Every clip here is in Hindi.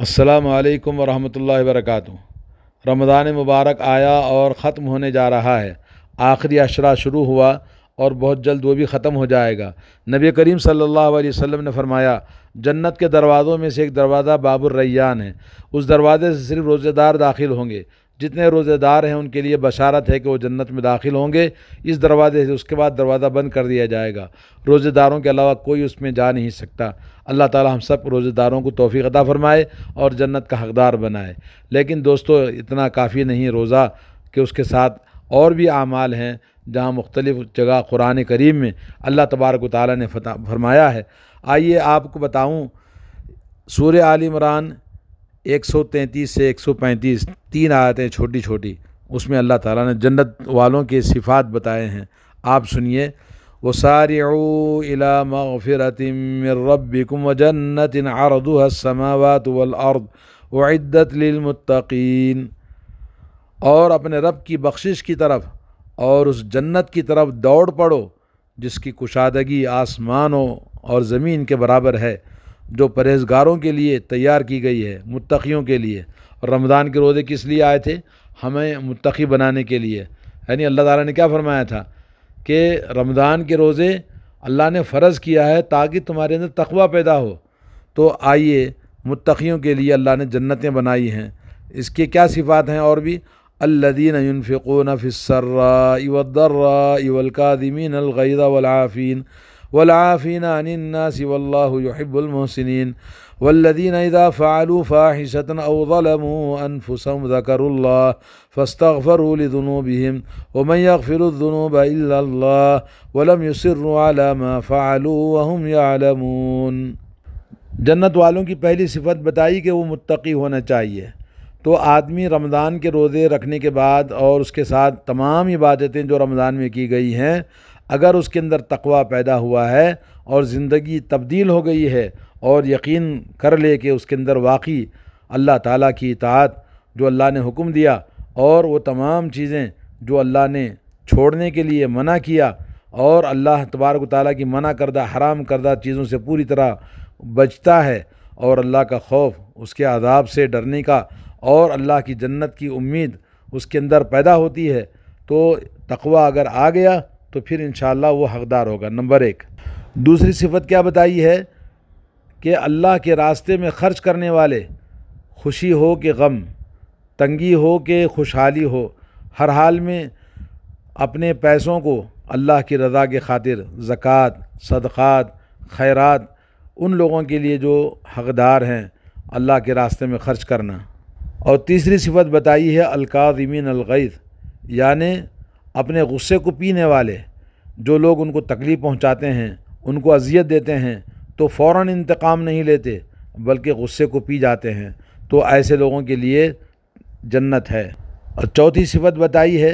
असलकम वरहमल वरक रमज़ान मुबारक आया और ख़त्म होने जा रहा है आखिरी अशरा शुरू हुआ और बहुत जल्द वो भी ख़त्म हो जाएगा नबी करीम सल्लल्लाहु अलैहि वसल्लम ने फरमाया जन्नत के दरवाज़ों में से एक दरवाज़ा बाबुर रैयान है उस दरवाज़े से सिर्फ रोज़ेदार दाखिल होंगे जितने रोज़ेदार हैं उनके लिए बशारत है कि वो जन्नत में दाखिल होंगे इस दरवाज़े से उसके बाद दरवाज़ा बंद कर दिया जाएगा रोज़ेदारों के अलावा कोई उसमें जा नहीं सकता अल्लाह ताला हम सब रोज़ेदारों को तोफ़ी अदा फ़रमाए और जन्नत का हकदार बनाए लेकिन दोस्तों इतना काफ़ी नहीं रोज़ा कि उसके साथ और भी आमाल हैं जहाँ मुख्तलिफ़ जगह कुरान करीम में अल्लाह तबारक ताली ने फरमाया है आइए आपको बताऊँ सूर्य आल इमरान 133 से 135 तीन आयतें छोटी छोटी उसमें अल्लाह ताला ने जन्नत वालों के सिफात बताए हैं आप सुनिए व सारिला मफ़िरतिम जन्नत आरदुहसमावत वर्द वद्दत लिलमतकीन और अपने रब की बख्शिश की तरफ और उस जन्नत की तरफ दौड़ पड़ो जिसकी कुशादगी आसमानों और ज़मीन के बराबर है जो परहेजगारों के लिए तैयार की गई है मतखियों के लिए और रमज़ान के रोज़े किस लिए आए थे हमें मतख़ी बनाने के लिए यानी अल्लाह ताला ने क्या फरमाया था कि रमज़ान के रोज़े अल्लाह ने फ़र्ज़ किया है ताकि तुम्हारे अंदर तकवा पैदा हो तो आइए मतखियों के लिए अल्लाह ने जन्नतें बनाई हैं इसके क्या सिफ़ात हैं और भी अल्लदीन युनफ़िकून फ़िसर्रा इवदर्रा इवलकादमीन अलगैदा वलाफ़ीन वलाफ़ीन अनिन्नासी वल्लाहबुलमसिन वल्लिन इदा फ़ालू फ़ाहिशतन अवलमू अनफुसम ज़करुल्ला फ़स्तफ़रुलदनूबहम वमयफ़िरदनूब वलम युसरम फ़ालू वहम यालमून जन्नत वालों की पहली सिफत बताई कि वो मुत्तकी होना चाहिए तो आदमी रमज़ान के रोज़े रखने के बाद और उसके साथ तमाम इबादतें जो रमज़ान में की गई हैं अगर उसके अंदर तकवा पैदा हुआ है और ज़िंदगी तब्दील हो गई है और यकीन कर ले कि उसके अंदर वाकई अल्लाह ताला की इतात जो अल्लाह ने हुक्म दिया और वो तमाम चीज़ें जो अल्लाह ने छोड़ने के लिए मना किया और अल्लाह तबारक ताली की मना करदा हराम करदा चीज़ों से पूरी तरह बचता है और अल्लाह का खौफ उसके आदाब से डरने का और अल्लाह की जन्नत की उम्मीद उसके अंदर पैदा होती है तो तकवा अगर आ गया तो फिर इन वो हकदार होगा नंबर एक दूसरी सिफत क्या बताई है कि अल्लाह के रास्ते में ख़र्च करने वाले खुशी हो कि गम तंगी हो के खुशहाली हो हर हाल में अपने पैसों को अल्लाह की रज़ा के खातिर ज़क़़त सदक़ात खैरात उन लोगों के लिए जो हकदार हैं अल्लाह के रास्ते में ख़र्च करना और तीसरी सिफत बताई है अलकाज़मीन अलगैज़ यानि अपने गुस्से को पीने वाले जो लोग उनको तकलीफ़ पहुंचाते हैं उनको अजियत देते हैं तो फ़ौर इंतकाम नहीं लेते बल्कि गुस्से को पी जाते हैं तो ऐसे लोगों के लिए जन्नत है और चौथी सिफत बताई है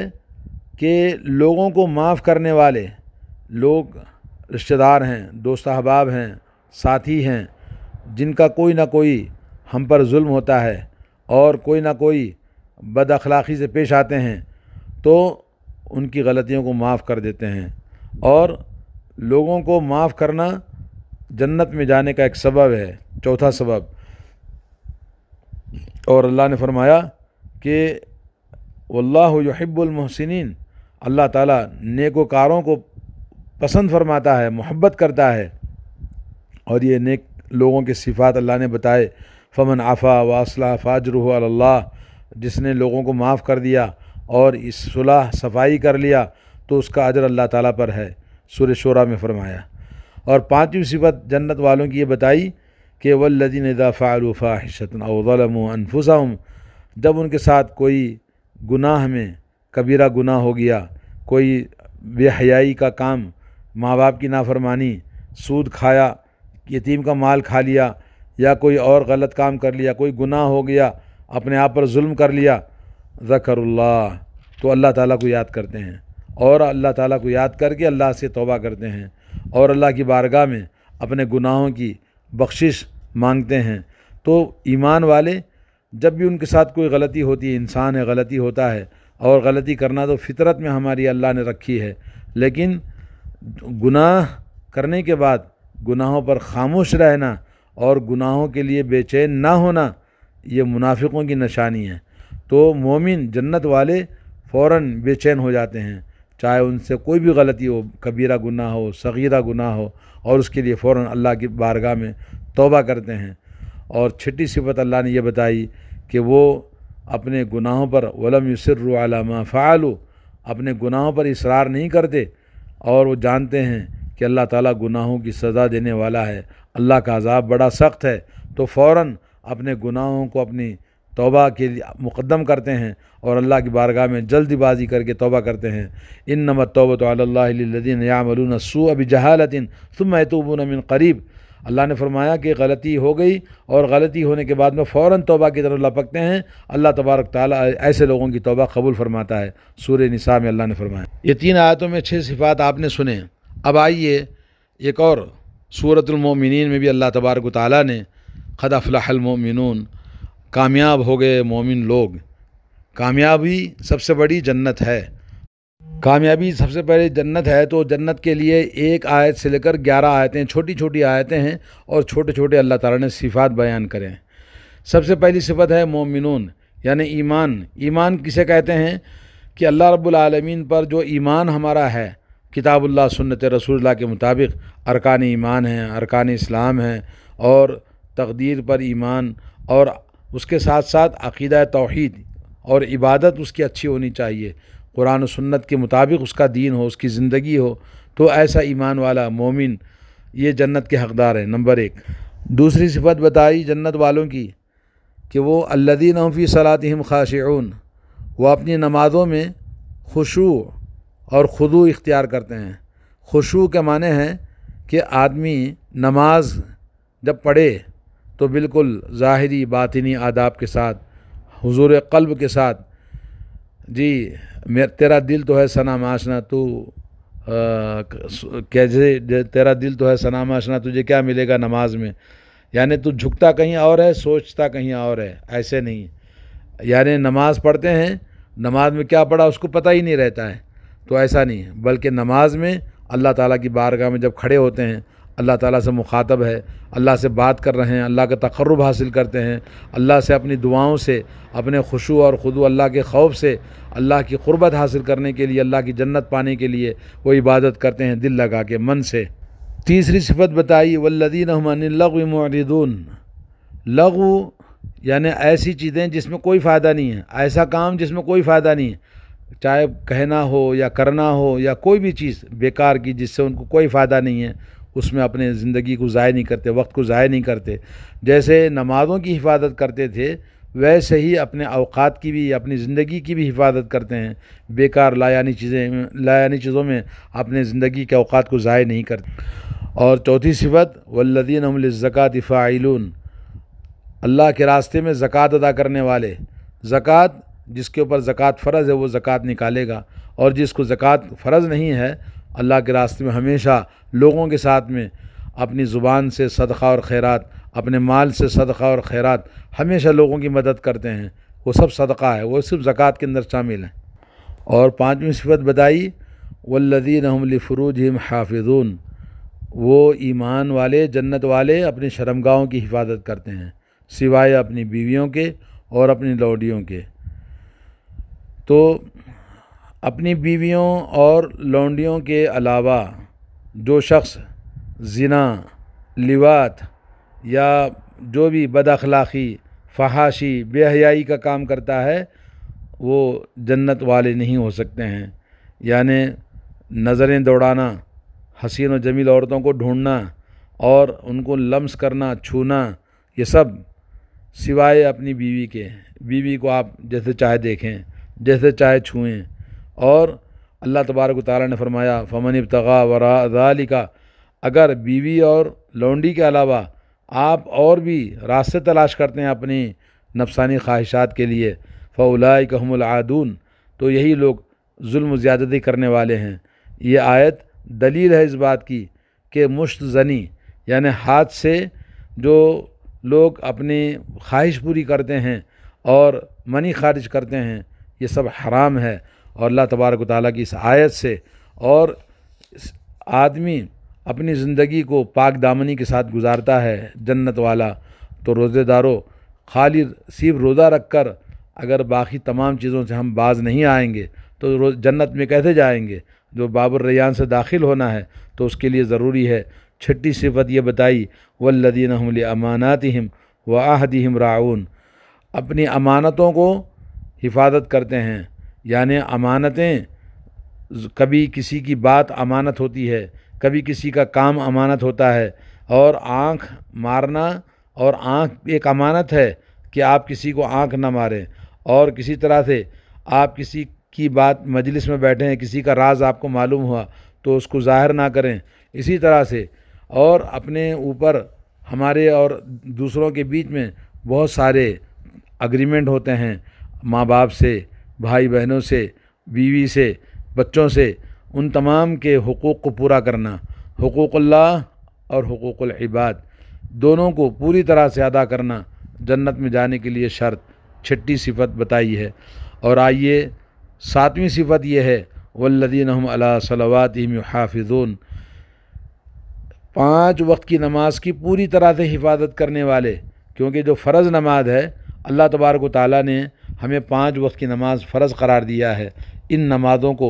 कि लोगों को माफ़ करने वाले लोग रिश्तेदार हैं दोस्त अहबाब हैं साथी हैं जिनका कोई ना कोई हम पर जुल्म होता है और कोई ना कोई बद अखलाक़ी से पेश आते हैं तो उनकी गलतियों को माफ़ कर देते हैं और लोगों को माफ़ करना जन्नत में जाने का एक सबब है चौथा सबब और अल्लाह ने फरमाया कि वल्लाहब्बुलमहसिन अल्लाह ताला नेकोकारों को पसंद फरमाता है मोहब्बत करता है और ये नेक लोगों के सिफात अल्लाह ने बताए फ़मन आफ़ा वासला फ़ाजर अल्लाह जिसने लोगों को माफ़ कर दिया और इस सुलह सफाई कर लिया तो उसका अजर अल्लाह ताला पर है सुर शोरा में फरमाया और पाँचवीं सिफत जन्नत वालों की ये बताई कि वल्लिन फ़ालफ़ाहिशतन अवलमफ़ुसम जब उनके साथ कोई गुनाह में कबीरा गुनाह हो गया कोई बेहयाई का काम माँ बाप की नाफरमानी सूद खाया यतीम का माल खा लिया या कोई और गलत काम कर लिया कोई गुनाह हो गया अपने आप पर जुल्म कर लिया ज़करुल्लाह तो अल्लाह ताला को याद करते हैं और अल्लाह ताला को याद करके अल्लाह से तौबा करते हैं और अल्लाह की बारगाह में अपने गुनाहों की बख्शिश मांगते हैं तो ईमान वाले जब भी उनके साथ कोई गलती होती है इंसान है गलती होता है और गलती करना तो फितरत में हमारी अल्लाह ने रखी है लेकिन गुनाह करने के बाद गुनाहों पर खामोश रहना और गुनाहों के लिए बेचैन ना होना ये मुनाफिकों की निशानी है तो मोमिन जन्नत वाले फ़ौर बेचैन हो जाते हैं चाहे उनसे कोई भी गलती हो कबीरा गुना हो सगीरा गुना हो और उसके लिए फ़ौर अल्लाह की बारगाह में तोबा करते हैं और छठी सिफत अल्लाह ने यह बताई कि वो अपने गुनाहों पर वलम आलामा फ़ालू अपने गुनाहों पर इसरार नहीं करते और वो जानते हैं कि अल्लाह ताला गुनाहों की सज़ा देने वाला है अल्लाह का अजाब बड़ा सख्त है तो फ़ौर अपने गुनाहों को अपनी तोबा के मुकदम करते हैं और अल्लाह की बारगाह में जल्दबाजी करके तोबा करते हैं इन नमत तोबा तो अल्लादीन यामलून सू अब जहालतिन तुमतूबन मिन करीब अल्लाह ने फरमाया कि गलती हो गई और गलती होने के बाद में फ़ौर तोबा की तरफ लपकते हैं अल्लाह तबारक ताली ऐसे लोगों की तोबा कबूल फरमाता है सूर निसा में अल्लाह ने फरमाया ये तीन आयतों में छः सिफ़ात आपने सुने अब आइए एक और सूरतमिन में भी अल्लाह तबारक ताली ने खदाफ़लामिन कामयाब हो गए मोमिन लोग कामयाबी सबसे बड़ी जन्नत है कामयाबी सबसे पहले जन्नत है तो जन्नत के लिए एक आयत से लेकर ग्यारह आयतें छोटी छोटी आयतें हैं और छोटे छोटे अल्लाह ताला ने सिफात बयान करें सबसे पहली सिफत है मोमिनून यानी ईमान ईमान किसे कहते हैं कि अल्लाह रब्बुल आलमीन पर जो ईमान हमारा है किताबुल्ला सुन्नत रसूलुल्लाह के मुताबिक अरकान ईमान हैं अरकान इस्लाम हैं और तकदीर पर ईमान और उसके साथ साथ अक़ीदा तोहद और इबादत उसकी अच्छी होनी चाहिए कुरान सन्नत के मुताबिक उसका दीन हो उसकी ज़िंदगी हो तो ऐसा ईमान वाला मोमिन ये जन्नत के हकदार हैं नंबर एक दूसरी सिफत बताई जन्नत वालों की कि वो अल्लदीन फ़ी सलातम खाशन वो अपनी नमाज़ों में खुशू और खुदू इख्तियार करते हैं खुशू के माने हैं कि आदमी नमाज जब पढ़े तो बिल्कुल ज़ाहरी बातनी आदाब के साथ हुजूर कल्ब के साथ जी तेरा दिल तो है सना माशना तू कैसे तेरा दिल तो है सना माशना तुझे क्या मिलेगा नमाज में यानी तू झुकता कहीं और है सोचता कहीं और है ऐसे नहीं यानी नमाज पढ़ते हैं नमाज में क्या पढ़ा उसको पता ही नहीं रहता है तो ऐसा नहीं है बल्कि नमाज में अल्लाह ताला की बारगाह में जब खड़े होते हैं अल्लाह ताला से मुखातब है अल्लाह से बात कर रहे हैं अल्लाह का तकरब हासिल करते हैं अल्लाह से अपनी दुआओं से अपने खुशू और खुदू अल्लाह के खौफ से अल्लाह की क़ुरबत हासिल करने के लिए अल्लाह की जन्नत पाने के लिए वो इबादत करते हैं दिल लगा के मन से तीसरी सिफत बताई वल्लदीन हमदून लगु यानि ऐसी चीज़ें जिसमें कोई फ़ायदा नहीं है ऐसा काम जिसमें कोई फ़ायदा नहीं है चाहे कहना हो या करना हो या कोई भी चीज़ बेकार की जिससे उनको कोई फ़ायदा नहीं है उसमें अपने ज़िंदगी को ज़ाय नहीं करते वक्त को ज़ाय नहीं करते जैसे नमाज़ों की हिफाजत करते थे वैसे ही अपने अवकात की भी अपनी ज़िंदगी की भी हिफाजत करते हैं बेकार लायानी चीज़ें लायानी चीज़ों में अपने ज़िंदगी के अवकात को ज़ाय नहीं करते और चौथी सिफत वल्लिन हमलज़क़ात फ़ाइलून अल्लाह के रास्ते में ज़क़़त अदा करने वाले ज़क़़त जिसके ऊपर ज़क़़त फ़र्ज़ है वो ज़क़़त निकालेगा और जिसको ज़क़़त फ़र्ज़ नहीं है अल्लाह के रास्ते में हमेशा लोगों के साथ में अपनी ज़ुबान से सदक़ा और खैरात अपने माल से सदक़ा और खैरात हमेशा लोगों की मदद करते हैं वो सब सदक़ा है वो सिर्फ ज़क़़त के अंदर शामिल हैं और पाँचवीं सिफत बताई वल्लदीन हमलफ़रूज हम हाफिजून वो ईमान वाले जन्नत वाले अपनी शर्मगाहों की हिफाजत करते हैं सिवाय अपनी बीवियों के और अपनी लौडियों के तो अपनी बीवियों और लौंडियों के अलावा जो शख्स ज़िना लिवात या जो भी बद अखलाक़ी फहाशी बेहयाई का काम करता है वो जन्नत वाले नहीं हो सकते हैं यानि नज़रें दौड़ाना हसीन व जमील औरतों को ढूंढना और उनको लम्स करना छूना ये सब सिवाय अपनी बीवी के बीवी को आप जैसे चाहे देखें जैसे चाहे छुएं और अल्लाह तबारक ताली ने फरमाया फ़मन इब्तगा वरा का अगर बीवी और लौंडी के अलावा आप और भी रास्ते तलाश करते हैं अपनी नफसानी ख्वाहिशात के लिए फ़लाए कहमलादून तो यही लोग जुल्म ज़्यादती करने वाले हैं ये आयत दलील है इस बात की कि मुश्त जनी यानि हाथ से जो लोग अपनी ख्वाहिश पूरी करते हैं और मनी खारिज करते हैं ये सब हराम है और अल्लाह तबारक ताली की इस आयत से और आदमी अपनी ज़िंदगी को पाक दामनी के साथ गुजारता है जन्नत वाला तो रोज़ेदारों खाली सिर्फ रोज़ा रख कर अगर बाकी तमाम चीज़ों से हम बाज नहीं आएंगे तो जन्नत में कैसे जाएंगे जो बाबर रैन से दाखिल होना है तो उसके लिए ज़रूरी है छठी सिफत ये बताई वल्लिन हमल अमानात हम व आहदी हम राउन अपनी अमानतों को हिफाजत करते हैं यानि अमानतें कभी किसी की बात अमानत होती है कभी किसी का काम अमानत होता है और आँख मारना और आँख एक अमानत है कि आप किसी को आँख ना मारें और किसी तरह से आप किसी की बात मजलिस में बैठे हैं किसी का राज आपको मालूम हुआ तो उसको ज़ाहिर ना करें इसी तरह से और अपने ऊपर हमारे और दूसरों के बीच में बहुत सारे अग्रीमेंट होते हैं माँ बाप से भाई बहनों से बीवी से बच्चों से उन तमाम के हकूक़ को पूरा करना हकूक़ल्ला और इबाद दोनों को पूरी तरह से अदा करना जन्नत में जाने के लिए शर्त छठी सिफत बताई है और आइए सातवीं सिफत यह है वल्लिन हम अला हाफिजून पाँच वक्त की नमाज की पूरी तरह से हिफाजत करने वाले क्योंकि जो फ़र्ज़ नमाज है अल्लाह तबारक ताली ने हमें पाँच वक्त की नमाज फ़र्ज़ करार दिया है इन नमाज़ों को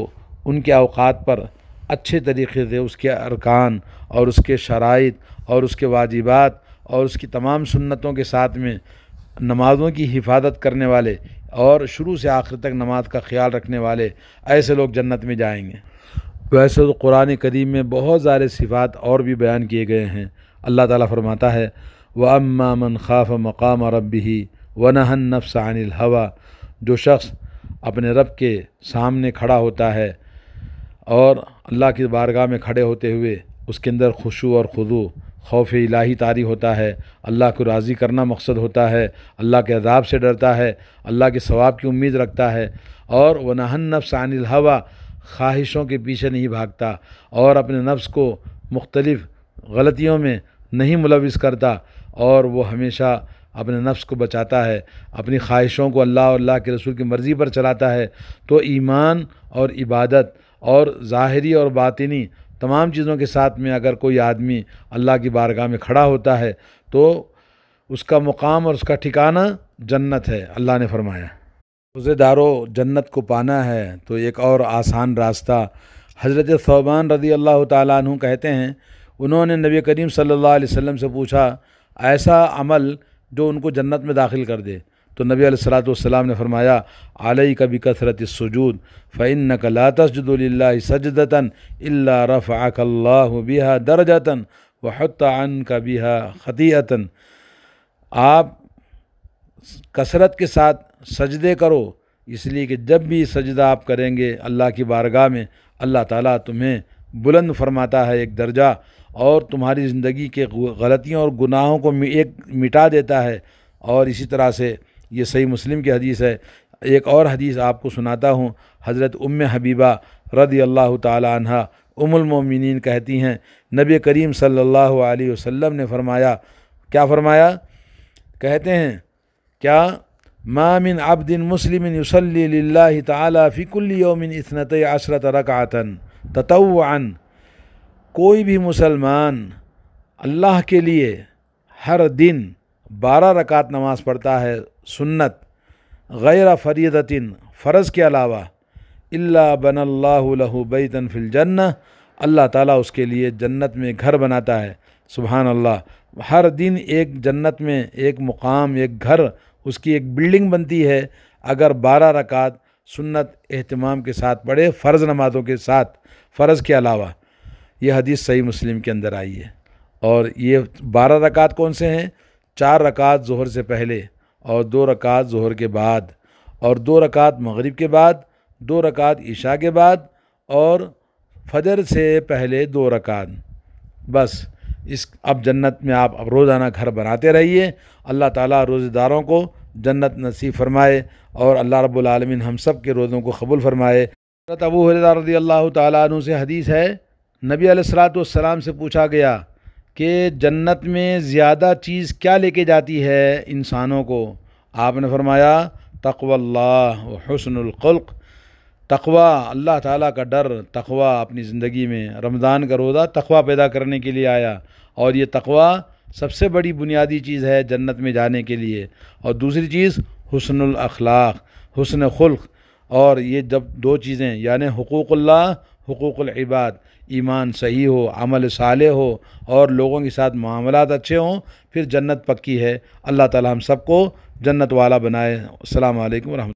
उनके अवकात पर अच्छे तरीके से उसके अरकान और उसके शराइ और उसके वाजिबात और उसकी तमाम सुन्नतों के साथ में नमाज़ों की हिफाजत करने वाले और शुरू से आखिर तक नमाज का ख्याल रखने वाले ऐसे लोग जन्नत में जाएंगे वैसे तो कुरान करीम में बहुत सारे सिफात और भी बयान किए गए हैं अल्लाह ताला फरमाता है वह अम्मा मन खाफ मकाम रबी वनहन नफ्स अनिल हवा जो शख्स अपने रब के सामने खड़ा होता है और अल्लाह की बारगाह में खड़े होते हुए उसके अंदर खुशू और खुदू खौफ इलाही तारी होता है अल्लाह को राज़ी करना मकसद होता है अल्लाह के अदाब से डरता है अल्लाह के सवाब की उम्मीद रखता है और वह नहन नफ्स अनिल हवा ख्वाहिशों के पीछे नहीं भागता और अपने नफ्स को मुख्तलिफ़ गलतियों में नहीं मुलविस करता और वो हमेशा अपने नफ्स को बचाता है अपनी ख्वाहिशों को अल्लाह और अल्लाह के रसूल की मर्ज़ी पर चलाता है तो ईमान और इबादत और ज़ाहरी और बातिनी तमाम चीज़ों के साथ में अगर कोई आदमी अल्लाह की बारगाह में खड़ा होता है तो उसका मुकाम और उसका ठिकाना जन्नत है अल्लाह ने फरमाया रोज़ेदारो जन्नत को पाना है तो एक और आसान रास्ता हज़रत सौबान रदी अल्लाह तु कहते हैं उन्होंने नबी करीम सल्ला वसम से पूछा ऐसा अमल जो उनको जन्नत में दाखिल कर दे तो नबी सलाम ने फरमाया आलई कभी कसरत सजूद फ़ैन नकला तस्जुदल्ला सजदतन अल्ला रफ़ बिहा दरजतन वहतान का बिहा ख़तियतन आप कसरत के साथ सजदे करो इसलिए कि जब भी सजदा आप करेंगे अल्लाह की बारगाह में अल्लाह ताला तुम्हें बुलंद फरमाता है एक दर्जा और तुम्हारी ज़िंदगी के गलतियों और गुनाहों को एक मिटा देता है और इसी तरह से ये सही मुस्लिम की हदीस है एक और हदीस आपको सुनाता हूँ हज़रत उम हबीबा रदी अल्लाह तहा उमोमिन कहती हैं नबी करीम सल्लल्लाहु अलैहि वसल्लम ने फरमाया क्या फरमाया कहते हैं क्या मामिन अब्दिन मुस्लिम युसल्ली तफ़िकुल्लियोमिन इसनत अशरत रकातन ततवान कोई भी मुसलमान अल्लाह के लिए हर दिन बारह रकात नमाज़ पढ़ता है सुन्नत गैर फरीदतिन फ़र्ज़ के अलावा इल्ला लहू बैतन फिल जन्ना अल्लाह ताला उसके लिए जन्नत में घर बनाता है सुबहान अल्लाह हर दिन एक जन्नत में एक मुकाम एक घर उसकी एक बिल्डिंग बनती है अगर बारह रकात सुन्नत अहतमाम के साथ पढ़े फ़र्ज़ नमाज़ों के साथ फ़र्ज़ के अलावा यह हदीस सही मुस्लिम के अंदर आई है और ये बारह रकात कौन से हैं चार रकात जहर से पहले और दो रकात जहर के बाद और दो रकात मगरिब के बाद दो रकात ईशा के बाद और फजर से पहले दो रकात बस इस अब जन्नत में आप अब रोज़ाना घर बनाते रहिए अल्लाह ताला रोज़ेदारों को जन्नत नसीब फरमाए और अल्लाह रब्बुल आलमीन हम सब के रोज़ों को कबूल फरमाए अबू हजार रदी अल्लाह ताला से हदीस है नबी आसलातम से पूछा गया कि जन्नत में ज़्यादा चीज़ क्या लेके जाती है इंसानों को आपने फरमाया तकवल्ला हसनलख़ल्क़ तकवा अल्लाह ताला का डर तकवा अपनी ज़िंदगी में रमज़ान का रोज़ा तकवा पैदा करने के लिए आया और ये तकवा सबसे बड़ी बुनियादी चीज़ है जन्नत में जाने के लिए और दूसरी चीज़ हसन अखलाक हसन खुल्क और ये जब दो चीज़ें यानि हकूक़ल्ला हकूक़लबाद ईमान सही हो अमल साल हो और लोगों के साथ मामलात अच्छे हों फिर जन्नत पक्की है अल्लाह ताला हम सबको जन्नत वाला बनाए अल्लाम वरम